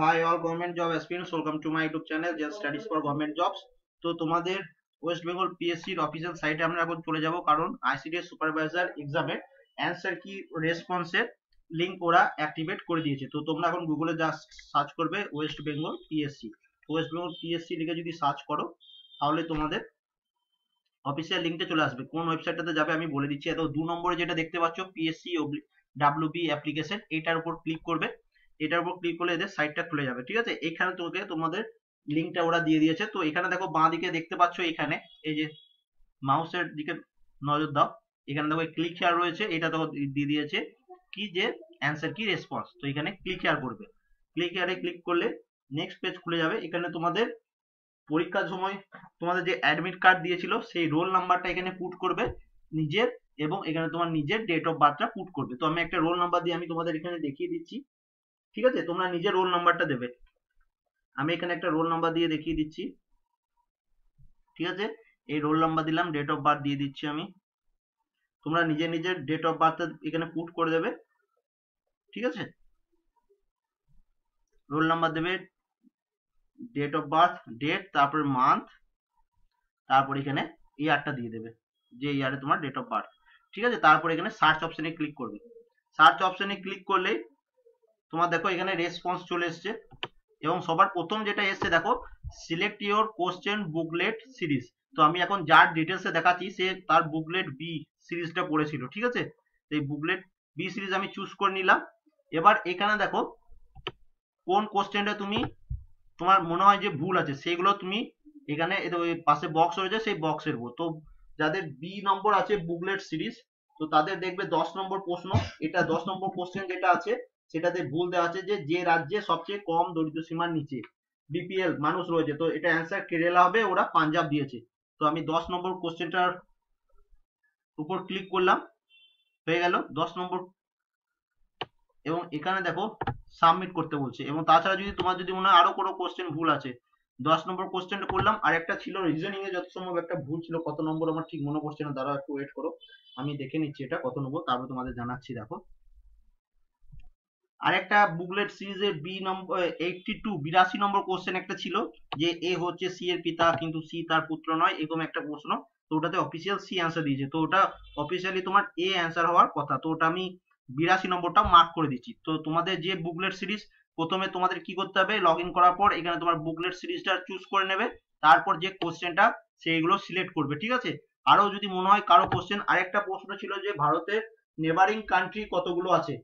high all government job aspirants welcome to my YouTube channel just studies for government jobs তো তোমাদের West Bengal পিএসসির official সাইটে আমরা এখন চলে যাব কারণ আইসিডিএস সুপারভাইজার এক্সামের অ্যান্সার কি রেসপন্সের লিঙ্ক ওরা অ্যাক্টিভেট করে দিয়েছে তো তোমরা এখন গুগলে জাস্ট সার্চ করবে ওয়েস্ট বেঙ্গল পিএসসি ওয়েস্ট বেঙ্গল পিএসসি লিখে যদি সার্চ করো তাহলে তোমাদের অফিসিয়াল লিঙ্কে চলে আসবে কোন ওয়েবসাইটটাতে যাবে আমি বলে দিচ্ছি এত দু নম্বরে যেটা দেখতে পাচ্ছ পিএসসি ডাব্লিউবি অ্যাপ্লিকেশন এটার উপর ক্লিক করবে এটার উপর ক্লিক করলে এদের সাইটটা খুলে যাবে ঠিক আছে এখানে তোকে তোমাদের লিঙ্কটা ওরা দিয়ে দিয়েছে তো এখানে দেখো বাঁ দিকে দেখতে পাচ্ছ এখানে এই যে মাউসের দিকে নজর দাও এখানে দেখো ক্লিক হেয়ার রয়েছে এটা তো দিয়ে দিয়েছে কি যে অ্যান্সার কি রেসপন্স তো এখানে ক্লিক হেয়ার করবে ক্লিক হেয়ারে ক্লিক করলে নেক্সট পেজ খুলে যাবে এখানে তোমাদের পরীক্ষার সময় তোমাদের যে অ্যাডমিট কার্ড দিয়েছিল সেই রোল নাম্বারটা এখানে পুট করবে নিজের এবং এখানে তোমার নিজের ডেট অফ বার্থটা পুট করবে তো আমি একটা রোল নাম্বার দিয়ে আমি তোমাদের এখানে দেখিয়ে দিচ্ছি ঠিক আছে তোমরা নিজের রোল নাম্বারটা দেবে আমি এখানে একটা রোল নাম্বার দিয়ে দেখিয়ে দিচ্ছি ঠিক আছে এই রোল নাম্বার দিলাম ডেট অফ বার্থ দিয়ে দিচ্ছি আমি তোমরা নিজে নিজের ডেট অফ বার্থ এখানে পুট করে দেবে ঠিক আছে রোল নাম্বার দেবে ডেট অফ বার্থ ডেট তারপরে মান্থ তারপর এখানে ইয়ারটা দিয়ে দেবে যে ইয়ারে তোমার ডেট অফ বার্থ ঠিক আছে তারপর এখানে সার্চ অপশনে ক্লিক করবে সার্চ অপশনে ক্লিক করলেই তোমার দেখো এখানে রেসপন্স চলে এসছে এবং সবার প্রথম যেটা এসছে দেখো select your question booklet series তো আমি এখন যার ডিটেলসে দেখাচ্ছি সে তার বুকলেট বি সিরিজটা পড়েছিল ঠিক আছে তো এই বুকলেট বি সিরিজ আমি চুজ করে নিলাম এবার এখানে দেখো কোন কোশ্চেনটা তুমি তোমার মনে হয় যে ভুল আছে সেগুলো তুমি এখানে পাশে বক্স রয়েছে সেই বক্সের উপর তো যাদের বি নম্বর আছে বুকলেট সিরিজ তো তাদের দেখবে দশ নম্বর প্রশ্ন এটা দশ নম্বর কোশ্চেন যেটা আছে সেটাতে ভুল দেওয়া আছে যে যে রাজ্যে সবচেয়ে কম দরিদ্র সীমার নিচে বিপিএল মানুষ রয়েছে তো এটা অ্যান্সার কেরালা হবে ওরা পাঞ্জাব দিয়েছে তো আমি দশ নম্বর কোশ্চেনটার উপর ক্লিক করলাম হয়ে গেল দশ নম্বর এবং এখানে দেখো সাবমিট করতে বলছে এবং তাছাড়া যদি তোমার যদি মনে হয় আরো কোনো কোশ্চেন ভুল আছে দশ নম্বর কোশ্চেনটা করলাম আর একটা ছিল রিজনিং এ যত সম্ভব একটা ভুল ছিল কত নম্বর আমার ঠিক মনে পড়ছে না দাঁড়াও একটু ওয়েট করো আমি দেখে নিচ্ছি এটা কত নম্বর তারপর তোমাদের জানাচ্ছি দেখো আর একটা বুকলেট সিরিজের বি নম্বর এইটটি টু বিরাশি নম্বর কোশ্চেন একটা ছিল যে এ হচ্ছে সি এর পিতা কিন্তু সি তার পুত্র নয় এরকম একটা প্রশ্ন তো ওটাতে অফিসিয়াল সি অ্যান্সার দিয়েছে তো ওটা অফিসিয়ালি তোমার এ অ্যান্সার হওয়ার কথা তো ওটা আমি বিরাশি নম্বরটা মার্ক করে দিচ্ছি তো তোমাদের যে বুকলেট সিরিজ প্রথমে তোমাদের কি করতে হবে লগ ইন করার পর এখানে তোমার বুকলেট সিরিজটা চুজ করে নেবে তারপর যে কোশ্চেনটা সেইগুলো সিলেক্ট করবে ঠিক আছে আরও যদি মনে হয় কারো কোশ্চেন আরেকটা প্রশ্ন ছিল যে ভারতের নেবারিং কান্ট্রি কতগুলো আছে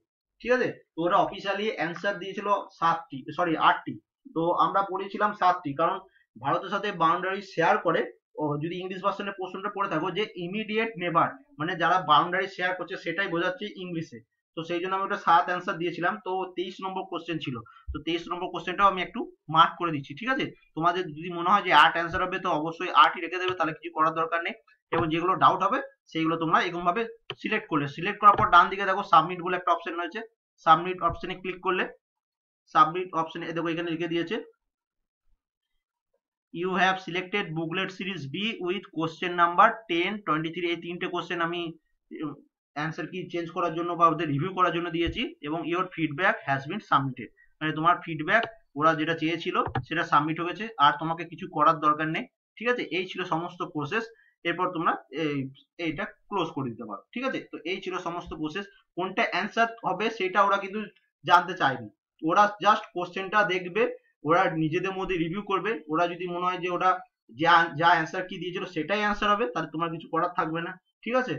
ঠিক আছে তো ওরা অফিসিয়ালি অ্যান্সার দিয়েছিল সাতটি সরি আটটি তো আমরা পড়েছিলাম সাতটি কারণ ভারতের সাথে বাউন্ডারি শেয়ার করে যদি ইংলিশ ভার্সনের প্রশ্নটা পড়ে থাকো যে ইমিডিয়েট নেবার মানে যারা বাউন্ডারি শেয়ার করছে সেটাই বোঝাচ্ছে ইংলিশে তো সেই জন্য আমি ওটা সাত অ্যান্সার দিয়েছিলাম তো তেইশ নম্বর কোশ্চেন ছিল তো তেইশ নম্বর কোশ্চেনটাও আমি একটু মার্ক করে দিচ্ছি ঠিক আছে তোমাদের যদি মনে হয় যে আট অ্যান্সার হবে তো অবশ্যই আটই রেখে দেবে তাহলে কিছু করার দরকার নেই এবং যেগুলো ডাউট হবে সেইগুলো তোমরা এরকমভাবে সিলেক্ট করলে সিলেক্ট করার পর ডান দিকে দেখো সাবমিট বলে একটা অপশন রয়েছে সাবমিট অপশনে ক্লিক করলে সাবমিট অপশনে দেখো এখানে লিখে দিয়েছে you have selected booklet series B with question number ten twenty three এই তিনটে কোশ্চেন আমি অ্যান্সার কি চেঞ্জ করার জন্য বা ওদের রিভিউ করার জন্য দিয়েছি এবং your feedback has been submitted মানে তোমার ফিডব্যাক ওরা যেটা চেয়েছিল সেটা সাবমিট হয়েছে আর তোমাকে কিছু করার দরকার নেই ঠিক আছে এই ছিল সমস্ত প্রসেস এরপর তোমরা এইটা ক্লোজ করে দিতে পারো ঠিক আছে তো এই ছিল সমস্ত প্রসেস কোনটা অ্যান্সার হবে সেটা ওরা কিন্তু জানতে চায়নি ওরা জাস্ট কোশ্চেনটা দেখবে ওরা নিজেদের মধ্যে রিভিউ করবে ওরা যদি মনে হয় যে ওরা যা যা অ্যান্সার কি দিয়েছিল সেটাই অ্যান্সার হবে তাহলে তোমার কিছু করার থাকবে না ঠিক আছে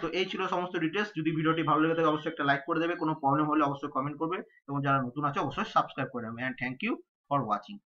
তো এই ছিল সমস্ত ডিটেলস যদি ভিডিওটি ভালো লেগে থাকে অবশ্যই একটা লাইক করে দেবে কোনো প্রবলেম হলে অবশ্যই কমেন্ট করবে এবং যারা নতুন আছে অবশ্যই সাবস্ক্রাইব করে দেবে and thank you for watching